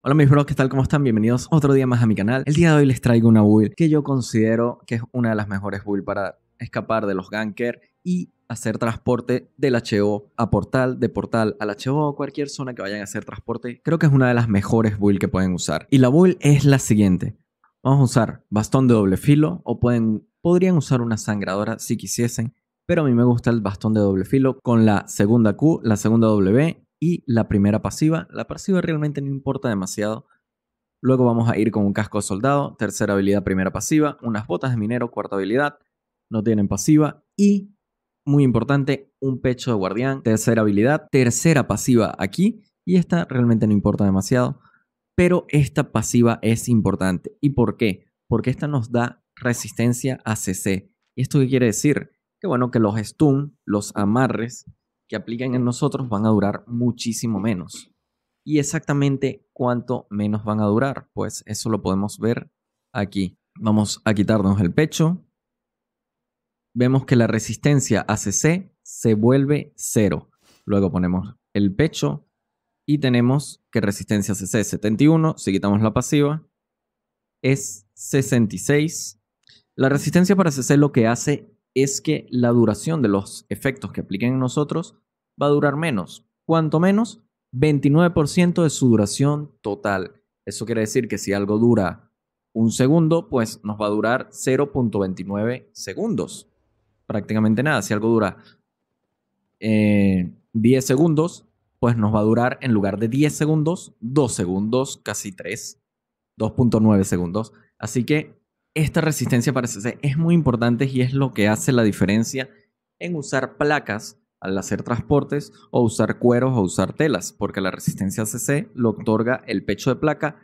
Hola mis bros, ¿qué tal? ¿Cómo están? Bienvenidos otro día más a mi canal. El día de hoy les traigo una build que yo considero que es una de las mejores builds para escapar de los gankers y hacer transporte del HO a portal, de portal al HO, cualquier zona que vayan a hacer transporte. Creo que es una de las mejores builds que pueden usar. Y la build es la siguiente. Vamos a usar bastón de doble filo o pueden, podrían usar una sangradora si quisiesen. Pero a mí me gusta el bastón de doble filo con la segunda Q, la segunda W y la primera pasiva. La pasiva realmente no importa demasiado. Luego vamos a ir con un casco de soldado, tercera habilidad, primera pasiva, unas botas de minero, cuarta habilidad, no tienen pasiva y, muy importante, un pecho de guardián, tercera habilidad, tercera pasiva aquí y esta realmente no importa demasiado, pero esta pasiva es importante. ¿Y por qué? Porque esta nos da resistencia a CC. ¿Y esto qué quiere decir? Que bueno, que los stun, los amarres, que apliquen en nosotros van a durar muchísimo menos. ¿Y exactamente cuánto menos van a durar? Pues eso lo podemos ver aquí. Vamos a quitarnos el pecho. Vemos que la resistencia ACC se vuelve cero. Luego ponemos el pecho y tenemos que resistencia CC es 71, si quitamos la pasiva, es 66. La resistencia para CC lo que hace es que la duración de los efectos que apliquen en nosotros va a durar menos. Cuanto menos, 29% de su duración total. Eso quiere decir que si algo dura un segundo, pues nos va a durar 0.29 segundos. Prácticamente nada. Si algo dura 10 eh, segundos, pues nos va a durar en lugar de 10 segundos, 2 segundos, casi 3, 2.9 segundos. Así que esta resistencia parece ser es muy importante y es lo que hace la diferencia en usar placas al hacer transportes o usar cueros o usar telas, porque la resistencia CC lo otorga el pecho de placa,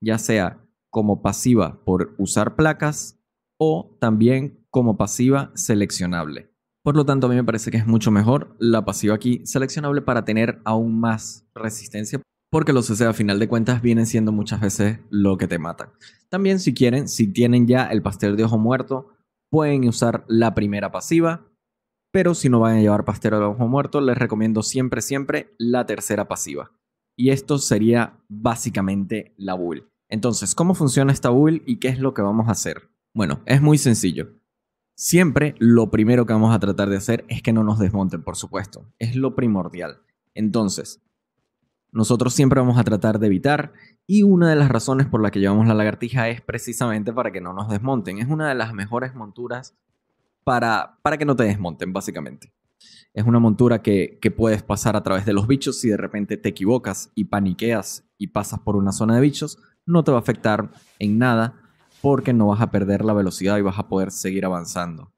ya sea como pasiva por usar placas o también como pasiva seleccionable. Por lo tanto, a mí me parece que es mucho mejor la pasiva aquí seleccionable para tener aún más resistencia, porque los CC a final de cuentas vienen siendo muchas veces lo que te matan. También si quieren, si tienen ya el pastel de ojo muerto, pueden usar la primera pasiva, pero si no van a llevar pastero al ojo muerto, les recomiendo siempre, siempre la tercera pasiva. Y esto sería básicamente la bull. Entonces, ¿cómo funciona esta bull y qué es lo que vamos a hacer? Bueno, es muy sencillo. Siempre lo primero que vamos a tratar de hacer es que no nos desmonten, por supuesto. Es lo primordial. Entonces, nosotros siempre vamos a tratar de evitar y una de las razones por la que llevamos la lagartija es precisamente para que no nos desmonten. Es una de las mejores monturas para, que no te desmonten, básicamente. Es una montura que, puedes pasar a través de los bichos si de repente te equivocas y paniqueas y pasas por una zona de bichos, no te va a afectar en nada porque no vas a perder la velocidad y vas a poder seguir avanzando.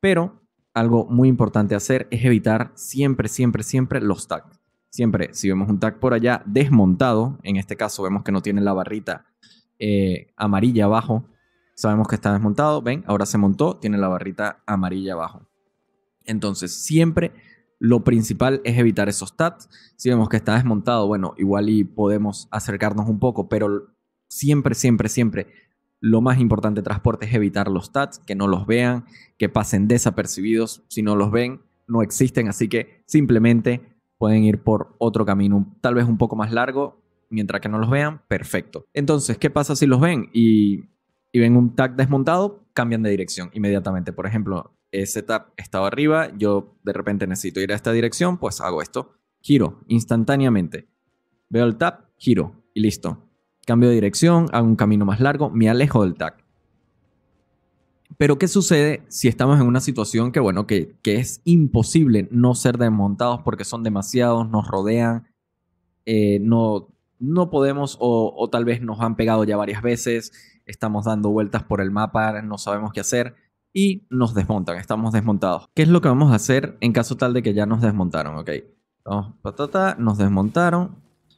Pero algo muy importante hacer es evitar siempre, siempre, siempre los tags. Siempre, si vemos un tag por allá desmontado, en este caso vemos que no tiene la barrita eh, amarilla abajo, Sabemos que está desmontado, ven, ahora se montó, tiene la barrita amarilla abajo. Entonces, siempre lo principal es evitar esos tats. Si vemos que está desmontado, bueno, igual y podemos acercarnos un poco, pero siempre, siempre, siempre lo más importante de transporte es evitar los tats, que no los vean, que pasen desapercibidos. Si no los ven, no existen, así que simplemente pueden ir por otro camino, tal vez un poco más largo, mientras que no los vean, perfecto. Entonces, ¿qué pasa si los ven? Y y ven un tag desmontado, cambian de dirección inmediatamente. Por ejemplo, ese tag estaba arriba, yo de repente necesito ir a esta dirección, pues hago esto, giro instantáneamente. Veo el tag, giro y listo. Cambio de dirección, hago un camino más largo, me alejo del tag. Pero ¿qué sucede si estamos en una situación que, bueno, que, es imposible no ser desmontados porque son demasiados, nos rodean, eh, no, no podemos o, tal vez nos han pegado ya varias veces, estamos dando vueltas por el mapa, no sabemos qué hacer y nos desmontan, estamos desmontados. ¿Qué es lo que vamos a hacer en caso tal de que ya nos desmontaron? Ok, patata, nos desmontaron.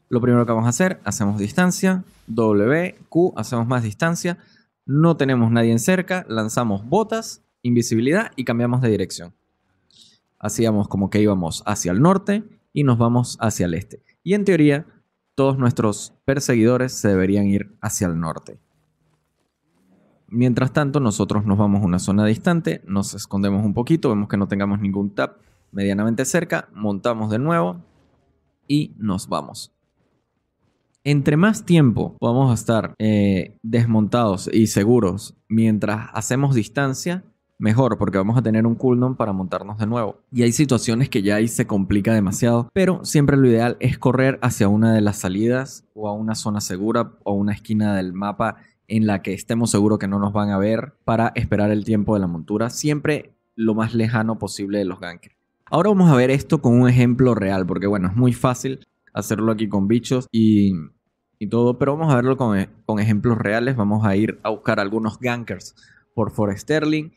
Lo primero que vamos a hacer, hacemos distancia, W, Q, hacemos más distancia, no tenemos nadie en cerca, lanzamos botas, invisibilidad y cambiamos de dirección. Hacíamos como que íbamos hacia el norte y nos vamos hacia el este. Y en teoría todos nuestros perseguidores se deberían ir hacia el norte. Mientras tanto, nosotros nos vamos a una zona distante, nos escondemos un poquito, vemos que no tengamos ningún tap medianamente cerca, montamos de nuevo y nos vamos. Entre más tiempo vamos a estar eh, desmontados y seguros mientras hacemos distancia, mejor porque vamos a tener un cooldown para montarnos de nuevo. Y hay situaciones que ya ahí se complica demasiado, pero siempre lo ideal es correr hacia una de las salidas o a una zona segura o una esquina del mapa en la que estemos seguros que no nos van a ver para esperar el tiempo de la montura, siempre lo más lejano posible de los gankers. Ahora vamos a ver esto con un ejemplo real, porque bueno, es muy fácil hacerlo aquí con bichos y, todo, pero vamos a verlo con, ejemplos reales. Vamos a ir a buscar algunos gankers por forest Sterling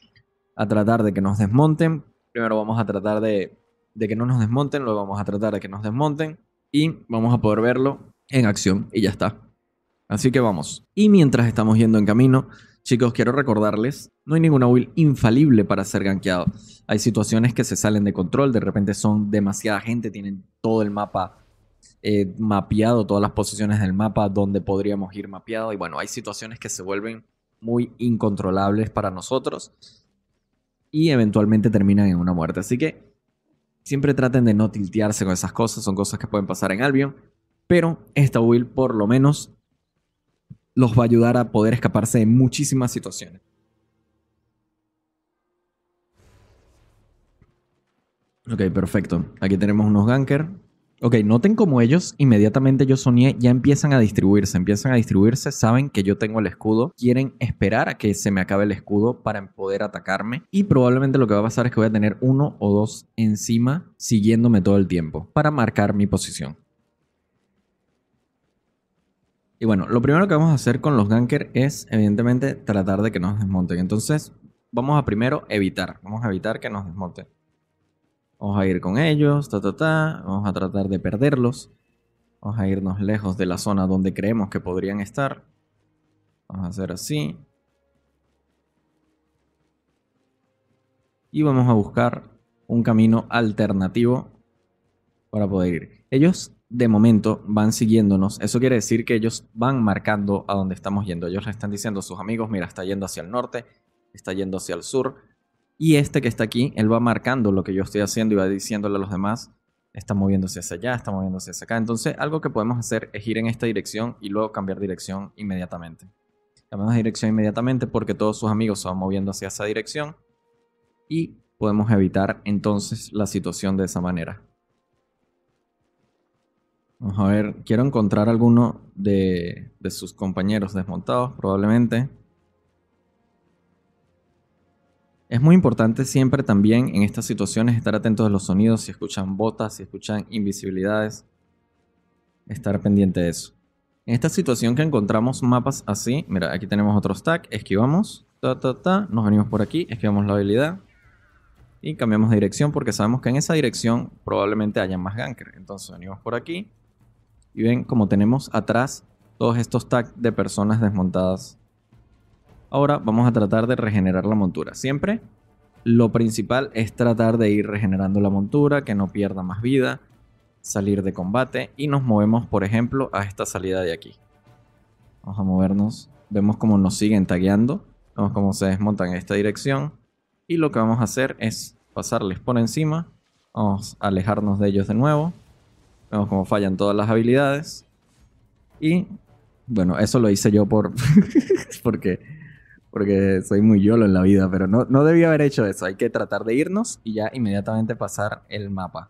a tratar de que nos desmonten. Primero vamos a tratar de, de que no nos desmonten, luego vamos a tratar de que nos desmonten y vamos a poder verlo en acción y ya está. Así que vamos. Y mientras estamos yendo en camino, chicos, quiero recordarles, no hay ninguna build infalible para ser gankeado. Hay situaciones que se salen de control, de repente son demasiada gente, tienen todo el mapa eh, mapeado, todas las posiciones del mapa donde podríamos ir mapeado. Y bueno, hay situaciones que se vuelven muy incontrolables para nosotros y eventualmente terminan en una muerte. Así que siempre traten de no tiltearse con esas cosas, son cosas que pueden pasar en Albion, pero esta build por lo menos los va a ayudar a poder escaparse de muchísimas situaciones. Ok, perfecto. Aquí tenemos unos ganker. Ok, noten como ellos, inmediatamente yo soñé, ya empiezan a distribuirse, empiezan a distribuirse, saben que yo tengo el escudo, quieren esperar a que se me acabe el escudo para poder atacarme y probablemente lo que va a pasar es que voy a tener uno o dos encima siguiéndome todo el tiempo para marcar mi posición. Y bueno, lo primero que vamos a hacer con los ganker es evidentemente tratar de que nos desmonten. Entonces, vamos a primero evitar, vamos a evitar que nos desmonten. Vamos a ir con ellos, ta, ta, ta. Vamos a tratar de perderlos. Vamos a irnos lejos de la zona donde creemos que podrían estar. Vamos a hacer así. Y vamos a buscar un camino alternativo para poder ir. Ellos de momento van siguiéndonos. Eso quiere decir que ellos van marcando a donde estamos yendo. Ellos le están diciendo a sus amigos, mira, está yendo hacia el norte, está yendo hacia el sur, y este que está aquí, él va marcando lo que yo estoy haciendo y va diciéndole a los demás, está moviéndose hacia allá, está moviéndose hacia acá. Entonces, algo que podemos hacer es ir en esta dirección y luego cambiar dirección inmediatamente. Cambiamos dirección inmediatamente porque todos sus amigos se van moviendo hacia esa dirección y podemos evitar entonces la situación de esa manera. Vamos a ver, quiero encontrar alguno de sus compañeros desmontados, probablemente. Es muy importante siempre también en estas situaciones estar atentos a los sonidos, si escuchan botas, si escuchan invisibilidades, estar pendiente de eso. En esta situación que encontramos mapas así, mira, aquí tenemos otro stack, esquivamos, ta, ta, ta, nos venimos por aquí, esquivamos la habilidad y cambiamos de dirección porque sabemos que en esa dirección probablemente haya más ganker. Entonces venimos por aquí y ven como tenemos atrás todos estos tags de personas desmontadas Ahora vamos a tratar de regenerar la montura. Siempre lo principal es tratar de ir regenerando la montura, que no pierda más vida, salir de combate y nos movemos, por ejemplo, a esta salida de aquí. Vamos a movernos, vemos cómo nos siguen tagueando, vemos cómo se desmontan en esta dirección y lo que vamos a hacer es pasarles por encima, vamos a alejarnos de ellos de nuevo, vemos cómo fallan todas las habilidades y bueno, eso lo hice yo por porque porque soy muy yolo en la vida, pero no, no debía haber hecho eso. Hay que tratar de irnos y ya inmediatamente pasar el mapa.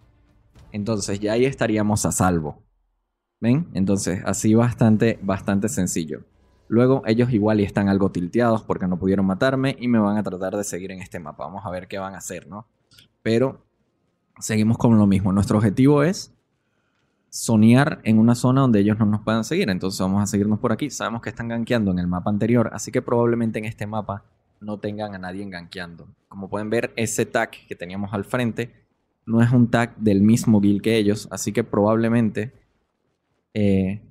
Entonces ya ahí estaríamos a salvo. ¿Ven? Entonces así bastante, bastante sencillo. Luego ellos igual y están algo tilteados porque no pudieron matarme y me van a tratar de seguir en este mapa. Vamos a ver qué van a hacer, ¿no? Pero seguimos con lo mismo. Nuestro objetivo es sonear en una zona donde ellos no nos puedan seguir. Entonces vamos a seguirnos por aquí. Sabemos que están gankeando en el mapa anterior, así que probablemente en este mapa no tengan a nadie gankeando. Como pueden ver, ese tag que teníamos al frente no es un tag del mismo guild que ellos, así que probablemente... Eh,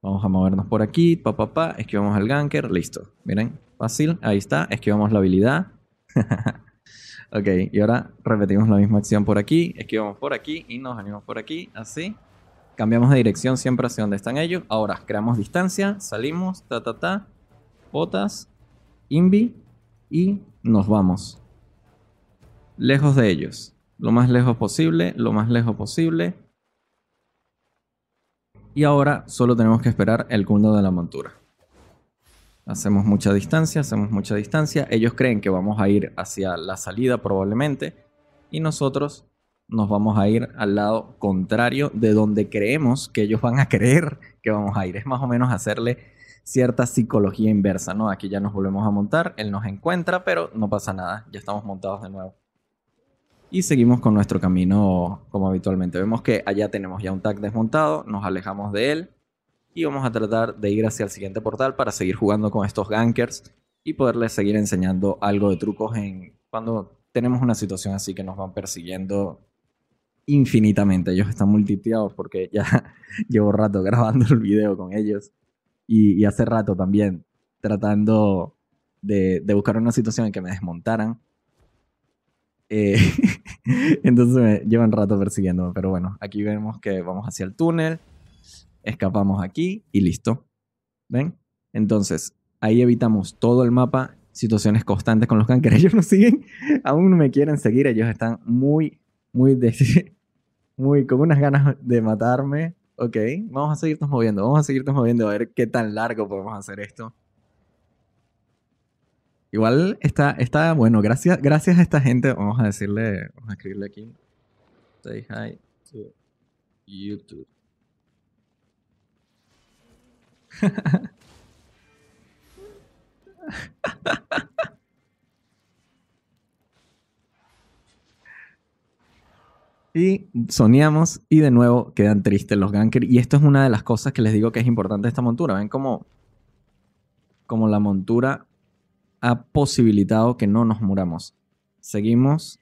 vamos a movernos por aquí, pa, esquivamos al ganker, listo. Miren, fácil, ahí está, esquivamos la habilidad. Ok, y ahora repetimos la misma acción por aquí, esquivamos por aquí y nos animamos por aquí, así. Cambiamos de dirección siempre hacia donde están ellos. Ahora creamos distancia, salimos, ta ta ta, botas, invi y nos vamos. Lejos de ellos, lo más lejos posible, lo más lejos posible. Y ahora solo tenemos que esperar el cundo de la montura. Hacemos mucha distancia, hacemos mucha distancia. Ellos creen que vamos a ir hacia la salida probablemente y nosotros nos vamos a ir al lado contrario de donde creemos que ellos van a creer que vamos a ir. Es más o menos hacerle cierta psicología inversa, ¿no? Aquí ya nos volvemos a montar, él nos encuentra, pero no pasa nada, ya estamos montados de nuevo. Y seguimos con nuestro camino como habitualmente. Vemos que allá tenemos ya un tag desmontado, nos alejamos de él y vamos a tratar de ir hacia el siguiente portal para seguir jugando con estos gankers y poderles seguir enseñando algo de trucos en cuando tenemos una situación así que nos van persiguiendo infinitamente. Ellos están multiteados porque ya llevo rato grabando el video con ellos y, hace rato también tratando de, buscar una situación en que me desmontaran. Eh, entonces llevan rato persiguiéndome, pero bueno, aquí vemos que vamos hacia el túnel escapamos aquí y listo. ¿Ven? Entonces, ahí evitamos todo el mapa, situaciones constantes con los cankeros. Ellos nos siguen, aún no me quieren seguir, ellos están muy, muy, muy con unas ganas de matarme. Ok, vamos a seguirnos moviendo, vamos a seguirnos moviendo a ver qué tan largo podemos hacer esto. Igual está, está bueno, gracias, gracias a esta gente, vamos a decirle, vamos a escribirle aquí. Say hi to YouTube. Y soñamos y de nuevo quedan tristes los gankers. Y esto es una de las cosas que les digo que es importante esta montura. Ven como cómo la montura ha posibilitado que no nos muramos. Seguimos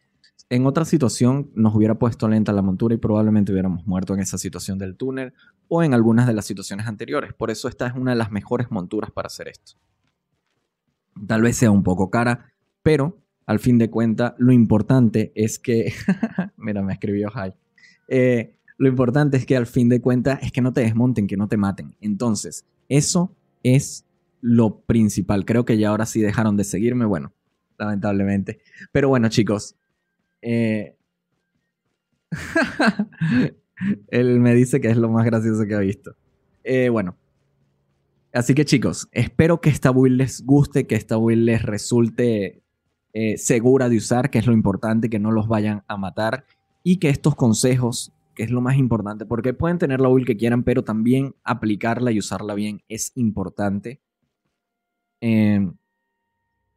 en otra situación nos hubiera puesto lenta la montura y probablemente hubiéramos muerto en esa situación del túnel o en algunas de las situaciones anteriores. Por eso esta es una de las mejores monturas para hacer esto. Tal vez sea un poco cara, pero al fin de cuentas lo importante es que... Mira, me escribió Jai. Eh, lo importante es que al fin de cuentas es que no te desmonten, que no te maten. Entonces, eso es lo principal. Creo que ya ahora sí dejaron de seguirme, bueno, lamentablemente. Pero bueno, chicos, eh, Él me dice que es lo más gracioso que ha visto. Eh, bueno. Así que chicos, espero que esta build les guste, que esta build les resulte eh, segura de usar, que es lo importante, que no los vayan a matar y que estos consejos, que es lo más importante, porque pueden tener la build que quieran, pero también aplicarla y usarla bien es importante.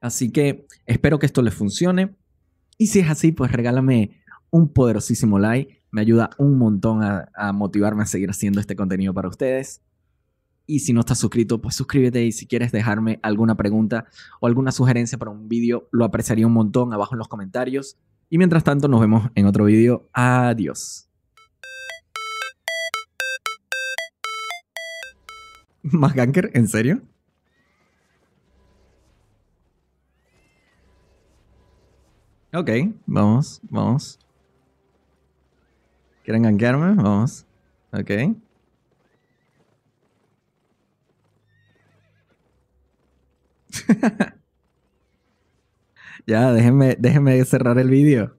así que espero que esto les funcione. Y si es así, pues regálame un poderosísimo like. Me ayuda un montón a, motivarme a seguir haciendo este contenido para ustedes. Y si no estás suscrito, pues suscríbete y si quieres dejarme alguna pregunta o alguna sugerencia para un vídeo, lo apreciaría un montón abajo en los comentarios. Y mientras tanto, nos vemos en otro vídeo. Adiós. ¿Más ganker? ¿En serio? Ok, vamos, vamos. ¿Quieren ganquearme? Vamos. Ok. ya, déjenme, déjenme cerrar el vídeo.